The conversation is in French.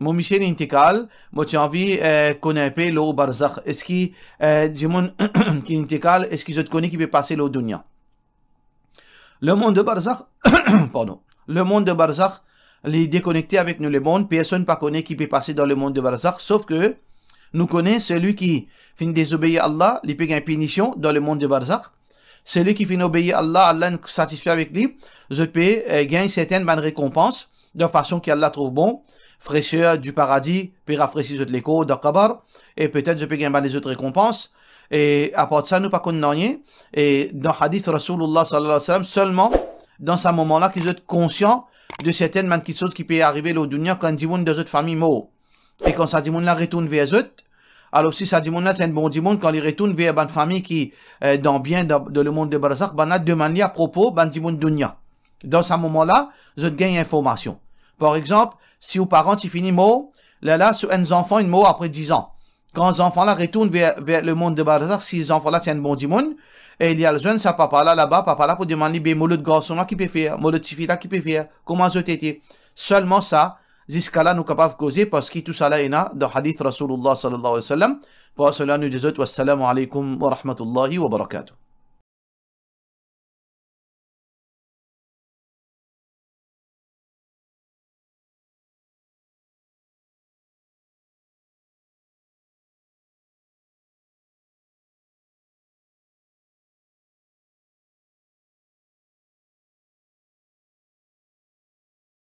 mission intikal, qui qui intikal, qui ce qu'ils Le monde de Barzakh, pardon, le monde de il les déconnecté avec nous le monde, personne pas connaît qui peut passer dans le monde de Barzakh, sauf que nous connaissons celui qui finit désobéir à Allah, il peut gagner punition dans le monde de Barzakh. celui qui finit obéir Allah, Allah nous satisfait avec lui, je peux euh, gagner certaines récompenses, de façon qu'Allah trouve bon. Fraîcheur du paradis, puis rafraîchir de l'écho, de kabar, et peut-être je peux gagner les autres récompenses. Et à part ça, nous pas qu'on Et dans hadith, Rasulullah sallallahu alayhi wa sallam, seulement dans ce moment-là qu'ils êtes conscients de certaines manquées choses qui peuvent arriver au dunya quand dimoun de autres familles morts Et quand ça dimoun là retourne vers eux, alors si ça dimoun là c'est un bon dimoun, quand il retourne vers une famille qui, euh, dans bien, dans, le monde de Barazak, ben de manière à propos, ben dimoun dunya. Dans ce moment-là, vous gagne information. Par exemple, si vos parents, ils finissent mot, là, là, sur un enfant, une mot après dix ans. Quand les enfants là retournent vers, vers le monde de Barzakh, si les enfants là tiennent bon du monde, et il y a le jeune, sa papa là, là-bas, papa là, pour demander, ben, de garçon là qui peut faire, le de fille là qui peut faire, comment je t'étais. Seulement ça, jusqu'à là, nous capables de causer, parce que tout ça là, il y dans hadith Rasulullah sallallahu alayhi wa sallam. Pour cela, nous disons, wassalamu alaikum wa rahmatullahi wa barakatuh.